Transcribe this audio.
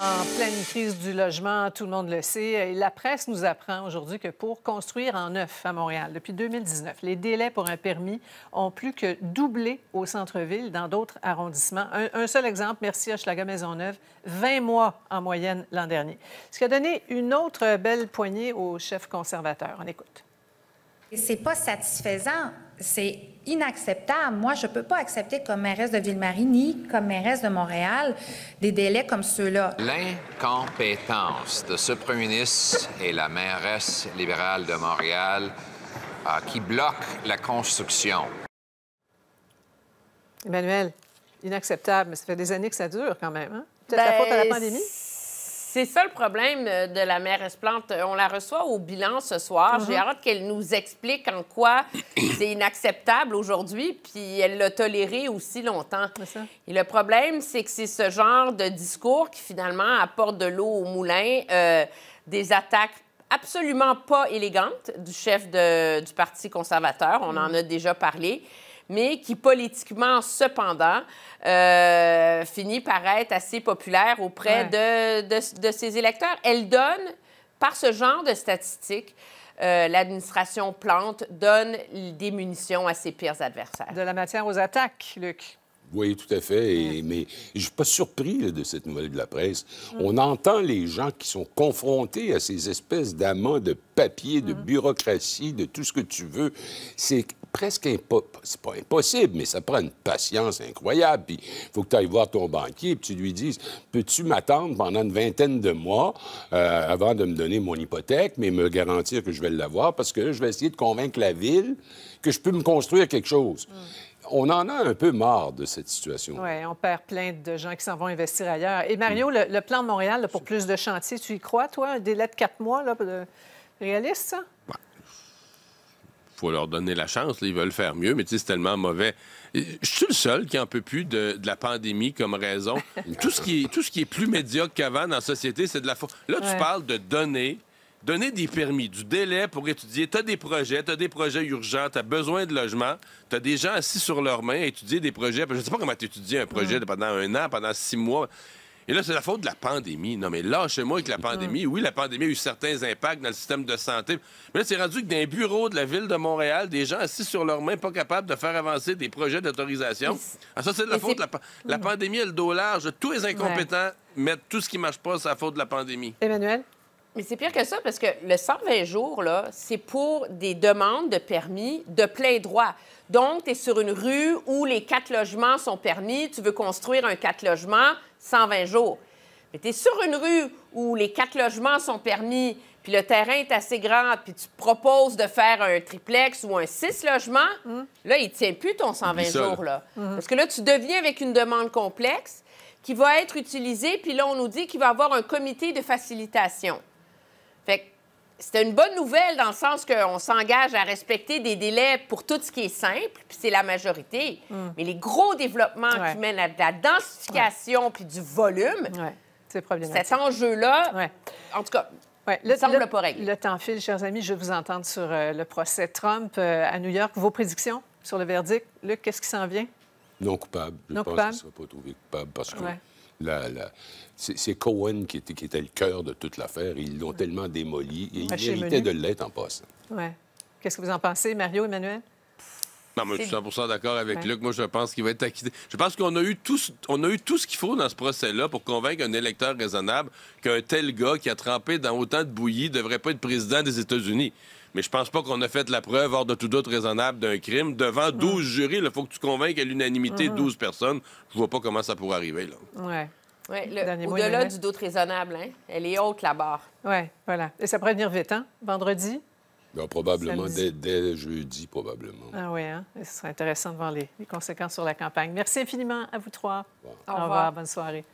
En pleine crise du logement, tout le monde le sait, et euh, la presse nous apprend aujourd'hui que pour construire en neuf à Montréal, depuis 2019, les délais pour un permis ont plus que doublé au centre-ville dans d'autres arrondissements. Un, seul exemple, merci à Hochelaga Maisonneuve, 20 mois en moyenne l'an dernier. Ce qui a donné une autre belle poignée au chefs conservateurs. On écoute. C'est pas satisfaisant. C'est inacceptable. Moi, je ne peux pas accepter comme mairesse de Ville-Marie ni comme mairesse de Montréal des délais comme ceux-là. L'incompétence de ce premier ministre et la mairesse libérale de Montréal euh, qui bloque la construction. Emmanuel, inacceptable, mais ça fait des années que ça dure quand même. Hein? Peut-être la ben, faute à la pandémie? C'est ça le problème euh, de la mairesse Plante. Euh, on la reçoit au bilan ce soir. J'ai mhm. hâte qu'elle nous explique en quoi c'est inacceptable aujourd'hui, puis elle l'a toléré aussi longtemps. Et le problème, c'est que c'est ce genre de discours qui finalement apporte de l'eau au moulin, euh, des attaques absolument pas élégantes du chef du Parti conservateur. On en mhm. a déjà parlé mais qui politiquement, cependant, euh, finit par être assez populaire auprès de, de, ses électeurs. Elle donne, par ce genre de statistiques, euh, l'administration Plante donne des munitions à ses pires adversaires. De la matière aux attaques, Luc. Oui, tout à fait. mais je ne suis pas surpris de cette nouvelle de la presse. Mm. On entend les gens qui sont confrontés à ces espèces d'amas de papier, de mm. bureaucratie, de tout ce que tu veux. C'est presque pas impossible, mais ça prend une patience incroyable. il faut que tu ailles voir ton banquier et tu lui dises Peux-tu m'attendre pendant une vingtaine de mois euh, avant de me donner mon hypothèque, mais me garantir que je vais l'avoir parce que je vais essayer de convaincre la ville que je peux me construire quelque chose. Mm on en a un peu marre de cette situation. Oui, on perd plein de gens qui s'en vont investir ailleurs. Et Mario, mm. le, plan de Montréal pour plus de chantiers, tu y crois, toi? Un délai de quatre mois, là, réaliste, ça? Il faut leur donner la chance. ils veulent faire mieux, mais c'est tellement mauvais. Je suis le seul qui en peut plus de, la pandémie comme raison. tout, ce qui est, tout ce qui est plus médiocre qu'avant dans la société, c'est de la faute. Là, tu parles de données donner des permis, du délai pour étudier. Tu as des projets, tu as des projets urgents, tu as besoin de logement, tu as des gens assis sur leurs mains à étudier des projets. Je ne sais pas comment tu étudies un projet mm. pendant un an, pendant six mois. Et là, c'est la faute de la pandémie. Non, mais lâchez-moi avec la pandémie. Oui, la pandémie a eu certains impacts dans le système de santé. Mais là, c'est rendu que d'un bureau de la ville de Montréal, des gens assis sur leurs mains, pas capables de faire avancer des projets d'autorisation. Ah, ça, c'est la faute. La, la mm. pandémie a le dos large. Tous les incompétents mettent tout ce qui marche pas, c'est la faute de la pandémie. Emmanuel? Mais c'est pire que ça parce que le 120 jours, là, c'est pour des demandes de permis de plein droit. Donc, tu es sur une rue où les quatre logements sont permis, tu veux construire un quatre logements, 120 jours. Mais tu es sur une rue où les quatre logements sont permis, puis le terrain est assez grand, puis tu proposes de faire un triplex ou un six logements, mm. là, il tient plus ton 120 jours. Là. Mm. Parce que là, tu deviens avec une demande complexe qui va être utilisée, puis là, on nous dit qu'il va y avoir un comité de facilitation. Fait que c'était une bonne nouvelle dans le sens qu'on s'engage à respecter des délais pour tout ce qui est simple, puis c'est la majorité. Hmm. Mais les gros développements qui mènent à de la densification puis du volume, ouais. c'est Cet enjeu-là, en tout cas, Ouais, le, semble le, pas réglé. Le temps file, chers amis. Je vais vous entendre sur euh, le procès Trump euh, à New York. Vos prédictions sur le verdict? Luc, qu'est-ce qui s'en vient? Non coupable. Je pense qu'il ne sera pas trouvé coupable parce que c'est Cohen qui était, qui était le cœur de toute l'affaire. Ils l'ont mm. tellement démoli et il méritait de l'être en poste. Ouais. Qu'est-ce que vous en pensez, Mario, Emmanuel? Non, je suis 100 d'accord avec Luc. Moi, je pense qu'il va être acquitté. Je pense qu'on a eu tout, a eu tout ce qu'il faut dans ce procès-là pour convaincre un électeur raisonnable qu'un tel gars qui a trempé dans autant de bouillie devrait pas être président des États-Unis. Mais je pense pas qu'on a fait la preuve hors de tout doute raisonnable d'un crime devant 12 jurys. Il faut que tu convainques à l'unanimité 12 mm-hmm. personnes. Je vois pas comment ça pourrait arriver. Là. Ouais, Au-delà du doute raisonnable, hein? elle est haute la barre. Oui, voilà. Et ça pourrait venir vite, hein? Vendredi? Ben, probablement dès, jeudi, probablement. Ah oui, hein? ce sera intéressant de voir les, conséquences sur la campagne. Merci infiniment à vous trois. Au revoir, bonne soirée.